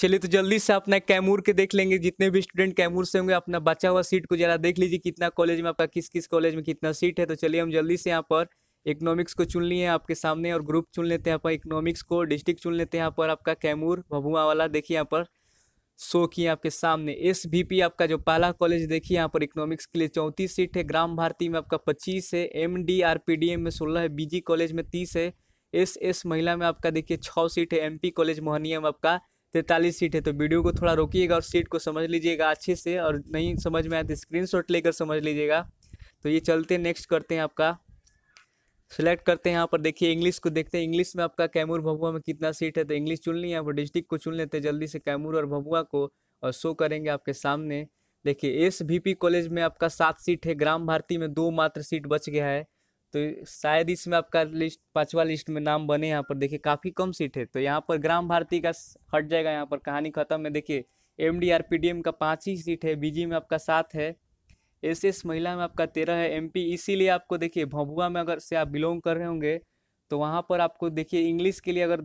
चलिए तो जल्दी से अपना कैमूर के देख लेंगे जितने भी स्टूडेंट कैमूर से होंगे अपना बचा हुआ सीट को जरा देख लीजिए कितना कॉलेज में आपका किस किस कॉलेज में कितना सीट है तो चलिए हम जल्दी से यहाँ पर इकोनॉमिक्स को चुन लिए आपके सामने और ग्रुप चुन लेते हैं यहाँ पर इकोनॉमिक्स को डिस्ट्रिक्ट चुन लेते हैं यहाँ पर आपका कैमूर भभुआ वाला देखिए यहाँ पर शो किए आपके सामने एस आपका जो पहला कॉलेज देखिए यहाँ पर इकोनॉमिक्स के लिए चौंतीस सीट है ग्राम भारती में आपका पच्चीस है M D R P D M में सोलह है बी कॉलेज में तीस है एस एस महिला में आपका देखिए छः सीट है एम कॉलेज मोहनिया में आपका तैंतालीस सीट है तो वीडियो को थोड़ा रोकिएगा और सीट को समझ लीजिएगा अच्छे से और नहीं समझ में आए तो स्क्रीन लेकर समझ लीजिएगा तो ये चलते नेक्स्ट करते हैं आपका सेलेक्ट करते हैं यहाँ पर देखिए इंग्लिश को देखते हैं इंग्लिश में आपका कैमूर भभुआ में कितना सीट है तो इंग्लिश चुन ली यहाँ पर डिस्ट्रिक्ट को चुन लेते हैं जल्दी से कैमूर और भभुआ को और शो करेंगे आपके सामने देखिए एस कॉलेज में आपका सात सीट है ग्राम भारती में दो मात्र सीट बच गया है तो शायद इसमें आपका लिस्ट पांचवा लिस्ट में नाम बने यहाँ पर देखिए काफ़ी कम सीट है तो यहाँ पर ग्राम भारती का हट जाएगा यहाँ पर कहानी खत्म है देखिए M D R P D M का पाँच ही सीट है बीजी में आपका सात है एस एस महिला में आपका तेरह है एम पी इसीलिए आपको देखिए भभुआ में अगर से आप बिलोंग कर रहे होंगे तो वहाँ पर आपको देखिए इंग्लिश के लिए अगर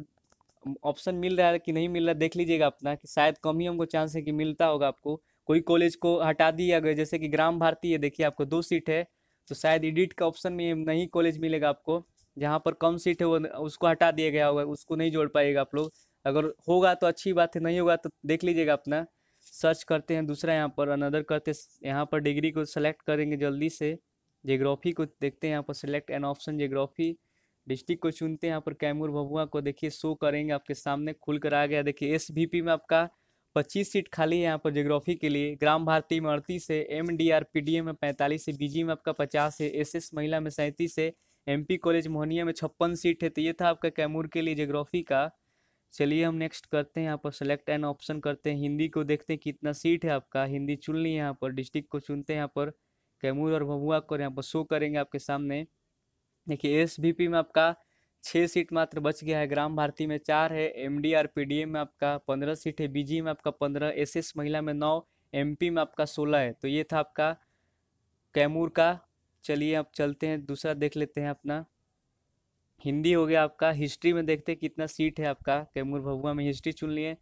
ऑप्शन मिल रहा है कि नहीं मिल रहा देख लीजिएगा अपना कि शायद कम ही हमको चांस है कि मिलता होगा आपको कोई कॉलेज को हटा दिया गया जैसे कि ग्राम भारती है देखिए आपको दो सीट है तो शायद एडिट का ऑप्शन में नहीं कॉलेज मिलेगा आपको जहाँ पर कम सीट है वो उसको हटा दिया गया होगा उसको नहीं जोड़ पाएगा आप लोग अगर होगा तो अच्छी बात है नहीं होगा तो देख लीजिएगा अपना सर्च करते हैं दूसरा यहाँ पर अनदर करते यहाँ पर डिग्री को सेलेक्ट करेंगे जल्दी से जियोग्राफी को देखते हैं यहाँ पर select an option geography district को चुनते हैं यहाँ पर कैमूर भभुआ को देखिए शो करेंगे आपके सामने खुल कर आ गया देखिए एस में आपका पच्चीस सीट खाली है यहाँ पर जोग्राफी के लिए ग्राम भारती में अड़तीस है M D R P D A में पैंतालीस है बीजी में आपका पचास है एस एस महिला में सैंतीस है एम पी कॉलेज मोहनिया में छप्पन सीट है तो ये था आपका कैमूर के लिए जोग्राफी का चलिए हम नेक्स्ट करते हैं यहाँ पर सेलेक्ट एंड ऑप्शन करते हैं हिंदी को देखते हैं कितना सीट है आपका हिंदी चुन ली यहाँ पर डिस्ट्रिक्ट को चुनते हैं यहाँ पर कैमूर और भभुआ को यहाँ पर शो करेंगे आपके सामने देखिए एस में आपका छः सीट मात्र बच गया है ग्राम भारती में चार है M D R P D M में आपका पंद्रह सीट है बीजी में आपका पंद्रह एस एस महिला में नौ एमपी में आपका सोलह है तो ये था आपका कैमूर का चलिए आप चलते हैं दूसरा देख लेते हैं अपना हिंदी हो गया आपका हिस्ट्री में देखते हैं कितना सीट है आपका कैमूर भभुआ में हिस्ट्री चुन लिए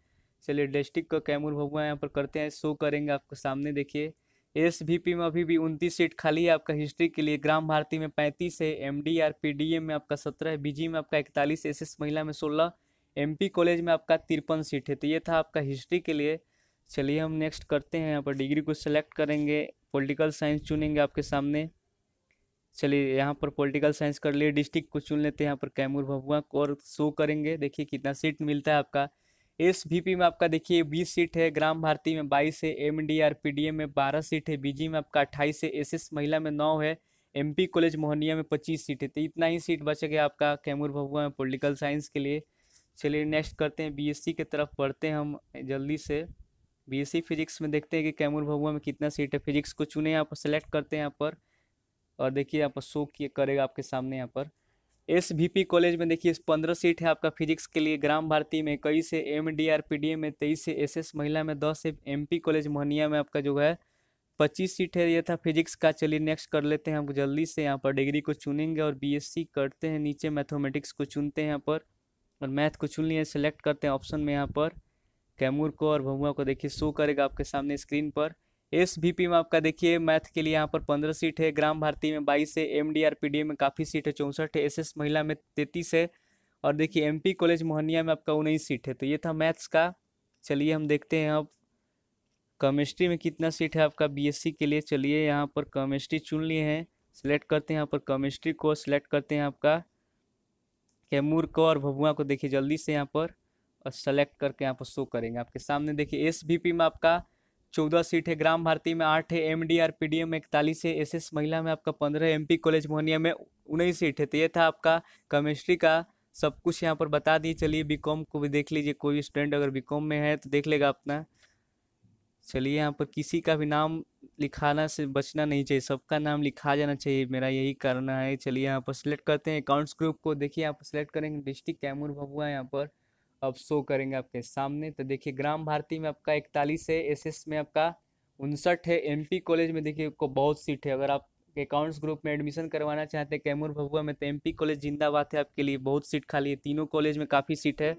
चलिए डिस्ट्रिक्ट को कैमूर भभुआ यहाँ पर करते हैं शो करेंगे आपको सामने देखिए पी में अभी भी उनतीस सीट खाली है आपका हिस्ट्री के लिए ग्राम भारती में पैंतीस है डी पीडीएम में आपका सत्रह है बीजी में आपका इकतालीस एस महिला में सोलह एमपी कॉलेज में आपका तिरपन सीट है तो ये था आपका हिस्ट्री के लिए चलिए हम नेक्स्ट करते हैं यहाँ पर डिग्री को सेलेक्ट करेंगे पॉलिटिकल साइंस चुनेंगे आपके सामने चलिए यहाँ पर पॉलिटिकल साइंस कर लिए डिस्ट्रिक्ट को चुन लेते हैं यहाँ पर कैमूर भभुआ और शो करेंगे देखिए कितना सीट मिलता है आपका एस वी पी में आपका देखिए बीस सीट है ग्राम भारती में बाईस है M D R P D M में बारह सीट है बीजी में आपका अट्ठाईस है एस एस महिला में नौ है एम पी कॉलेज मोहनिया में पच्चीस सीट है तो इतना ही सीट बच गया आपका कैमूर भगुआ में पोलिटिकल साइंस के लिए चलिए नेक्स्ट करते हैं बी एस सी की तरफ पढ़ते हैं हम जल्दी से बी एस सी फिजिक्स में देखते हैं कि कैमूर भगुआ में कितना सीट है फिजिक्स को चुने यहाँ पर सेलेक्ट करते हैं यहाँ पर और देखिए यहाँ पर शो किए करेगा आपके सामने यहाँ पर एस वी पी कॉलेज में देखिए पंद्रह सीट है आपका फिजिक्स के लिए ग्राम भारती में कई से M D R P D A में तेईस से एस एस महिला में दस से एम पी कॉलेज मोहनिया में आपका जो है पच्चीस सीट है ये था फिजिक्स का चलिए नेक्स्ट कर लेते हैं हम जल्दी से यहाँ पर डिग्री को चुनेंगे और बी एस सी करते हैं नीचे मैथमेटिक्स को चुनते हैं यहाँ पर और मैथ को चुन लिए सेलेक्ट करते हैं ऑप्शन में यहाँ पर कैमूर को और भमुआ को देखिए शो करेगा आपके सामने स्क्रीन पर एस बी पी में आपका देखिए मैथ के लिए यहाँ पर पंद्रह सीट है ग्राम भारती में बाईस है M D R P D A में काफ़ी सीट है चौंसठ है एस एस महिला में तैंतीस है और देखिए एम पी कॉलेज मोहनिया में आपका उन्नीस सीट है तो ये था मैथ्स का चलिए हम देखते हैं अब केमिस्ट्री में कितना सीट है आपका बीएससी के लिए चलिए यहाँ पर केमिस्ट्री चुन लिए हैं सिलेक्ट करते हैं यहाँ पर केमिस्ट्री को सिलेक्ट करते हैं आपका कैमूर को और भभुआ को देखिए जल्दी से यहाँ पर और सेलेक्ट करके यहाँ पर शो करेंगे आपके सामने देखिए एस में आपका चौदह सीट है ग्राम भारती में आठ है M D R P D में इकतालीस है एस एस महिला में आपका पंद्रह एम पी कॉलेज मोहनिया में उन्नीस सीट है तो ये था आपका केमिस्ट्री का सब कुछ यहाँ पर बता दिए चलिए बी कॉम को भी देख लीजिए कोई स्टूडेंट अगर बी कॉम में है तो देख लेगा अपना चलिए यहाँ पर किसी का भी नाम लिखाना से बचना नहीं चाहिए सबका नाम लिखा जाना चाहिए मेरा यही करना है चलिए यहाँ पर सिलेक्ट करते हैं अकाउंट्स ग्रुप को देखिए यहाँ पर सिलेक्ट करेंगे डिस्ट्रिक्ट कैमूर भबुआ यहाँ पर अब शो करेंगे आपके सामने तो देखिए ग्राम भारती में आपका इकतालीस है एसएस में आपका उनसठ है एमपी कॉलेज में देखिए आपको बहुत सीट है अगर आप अकाउंट्स ग्रुप में एडमिशन करवाना चाहते हैं कैमूर भभुआ में तो एम कॉलेज जिंदाबाद है आपके लिए बहुत सीट खाली है तीनों कॉलेज में काफ़ी सीट है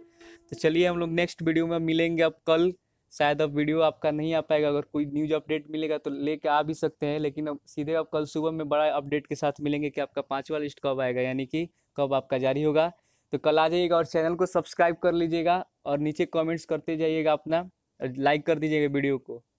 तो चलिए हम लोग नेक्स्ट वीडियो में मिलेंगे अब कल शायद अब वीडियो आपका नहीं आ पाएगा अगर कोई न्यूज अपडेट मिलेगा तो लेके आ भी सकते हैं लेकिन अब सीधे आप कल सुबह में बड़ा अपडेट के साथ मिलेंगे कि आपका पाँचवा लिस्ट कब आएगा यानी कि कब आपका जारी होगा तो कल आ जाइएगा और चैनल को सब्सक्राइब कर लीजिएगा और नीचे कमेंट्स करते जाइएगा अपना लाइक कर दीजिएगा वीडियो को